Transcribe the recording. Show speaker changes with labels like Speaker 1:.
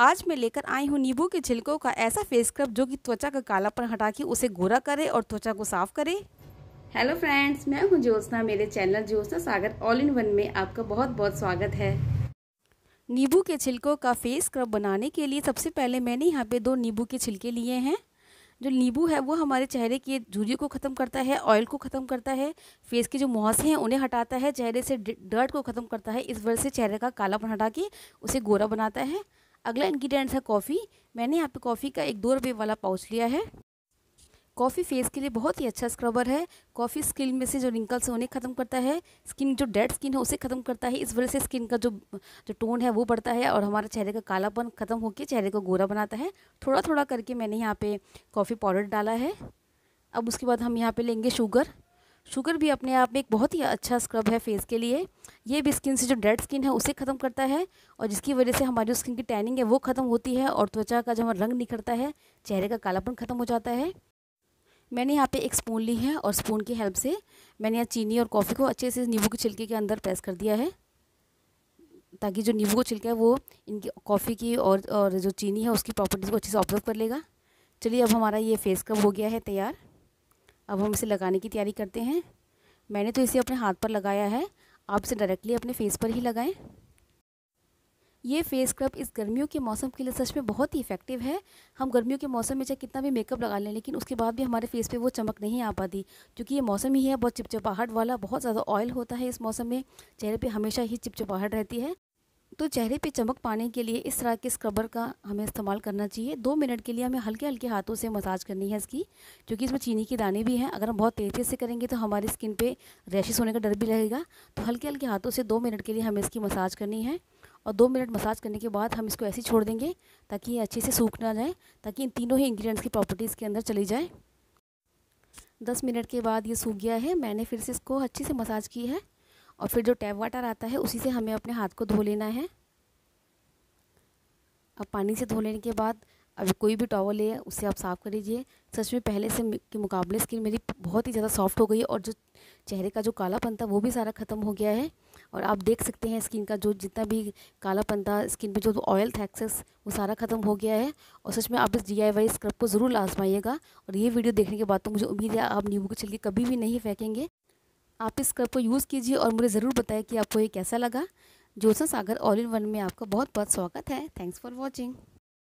Speaker 1: आज मैं लेकर आई हूँ नींबू के छिलकों का ऐसा फेस स्क्रब जो कि त्वचा का कालापन हटा के उसे गोरा करे और त्वचा को साफ करे हेलो फ्रेंड्स मैं हूँ ज्योत्ना मेरे channel Jyotsna Sagar all in one में आपका बहुत बहुत स्वागत है नींबू के छिलकों का फेस स्क्रब बनाने के लिए सबसे पहले मैंने यहाँ पे दो नींबू के छिलके लिए हैं जो नींबू है वो हमारे चेहरे की झुर्री को ख़त्म करता है ऑयल को ख़त्म करता है फेस के जो मुहासे हैं उन्हें हटाता है चेहरे से डर्ट को ख़त्म करता है इस वजह से चेहरे का कालापन हटा के उसे गोरा बनाता है अगला इन्ग्रीडियंट है कॉफ़ी मैंने यहाँ पे कॉफ़ी का एक दो रुपये वाला पाउच लिया है कॉफ़ी फेस के लिए बहुत ही अच्छा स्क्रबर है कॉफ़ी स्किन में से जो रिंकल्स हैं उन्हें ख़त्म करता है स्किन जो डेड स्किन है उसे ख़त्म करता है इस वजह से स्किन का जो जो टोन है वो बढ़ता है और हमारे चेहरे का कालापन ख़त्म होकर चेहरे को गोरा बनाता है थोड़ा थोड़ा करके मैंने यहाँ पे कॉफ़ी पाउडर डाला है अब उसके बाद हम यहाँ पे लेंगे शुगर शुगर भी अपने आप में एक बहुत ही अच्छा स्क्रब है फेस के लिए ये भी स्किन से जो डेड स्किन है उसे ख़त्म करता है और जिसकी वजह से हमारी जो स्किन की टैनिंग है वो ख़त्म होती है और त्वचा का जो हमारा रंग निखरता है चेहरे का कालापन ख़त्म हो जाता है मैंने यहाँ पे एक स्पून ली है और स्पून की हेल्प से मैंने यहाँ चीनी और कॉफ़ी को अच्छे से नींबू के छिलके के अंदर प्रेस कर दिया है ताकि जो नींबू का छिलका है वो इनकी कॉफ़ी की और और जो चीनी है उसकी प्रॉपर्टीज़ को अच्छे से ऑब्जर्व कर लेगा चलिए अब हमारा ये फेस स्क्रब हो गया है तैयार अब हम इसे लगाने की तैयारी करते हैं मैंने तो इसे अपने हाथ पर लगाया है आप इसे डायरेक्टली अपने फेस पर ही लगाएं ये फेस स्क्रब इस गर्मियों के मौसम के लिए सच में बहुत ही इफेक्टिव है हम गर्मियों के मौसम में चाहे कितना भी मेकअप लगा लें लेकिन उसके बाद भी हमारे फेस पे वो चमक नहीं आ पाती क्योंकि ये मौसम ही है बहुत चिपचिपाहट वाला बहुत ज़्यादा ऑयल होता है इस मौसम में चेहरे पे हमेशा ही चिपचिपाहट रहती है तो चेहरे पे चमक पाने के लिए इस तरह के स्क्रबर का हमें इस्तेमाल करना चाहिए दो मिनट के लिए हमें हल्के हल्के हाथों से मसाज करनी है इसकी क्योंकि इसमें चीनी के दाने भी हैं अगर हम बहुत तेज़ तेज़ से करेंगे तो हमारी स्किन पे रैशेस होने का डर भी रहेगा तो हल्के हल्के हाथों से दो मिनट के लिए हमें इसकी मसाज करनी है और दो मिनट मसाज करने के बाद हम इसको ऐसे छोड़ देंगे ताकि ये अच्छे से सूख ना जाए ताकि इन तीनों ही इंग्रीडियंट्स की प्रॉपर्टीज़ के अंदर चली जाए दस मिनट के बाद ये सूख गया है मैंने फिर से इसको अच्छे से मसाज की है और फिर जो टैप वाटर आता है उसी से हमें अपने हाथ को धो लेना है अब पानी से धो लेने के बाद अब कोई भी टॉवल है उसे आप साफ़ कर लीजिए सच में पहले से के मुकाबले स्किन मेरी बहुत ही ज़्यादा सॉफ्ट हो गई है और जो चेहरे का जो कालापन था वो भी सारा ख़त्म हो गया है और आप देख सकते हैं स्किन का जो जितना भी कालापन था स्किन पे जो ऑयल था एक्सेस वो सारा ख़त्म हो गया है और सच में आप इस डी स्क्रब को ज़रूर आजमाइएगा और ये वीडियो देखने के बाद तो मुझे उम्मीद है आप नींबू के चलिए कभी भी नहीं फेंकेंगे आप इस स्क्रब को यूज़ कीजिए और मुझे ज़रूर बताएं कि आपको ये कैसा लगा Jyotsna Sagar all in one में आपका बहुत बहुत स्वागत है थैंक्स फॉर वॉचिंग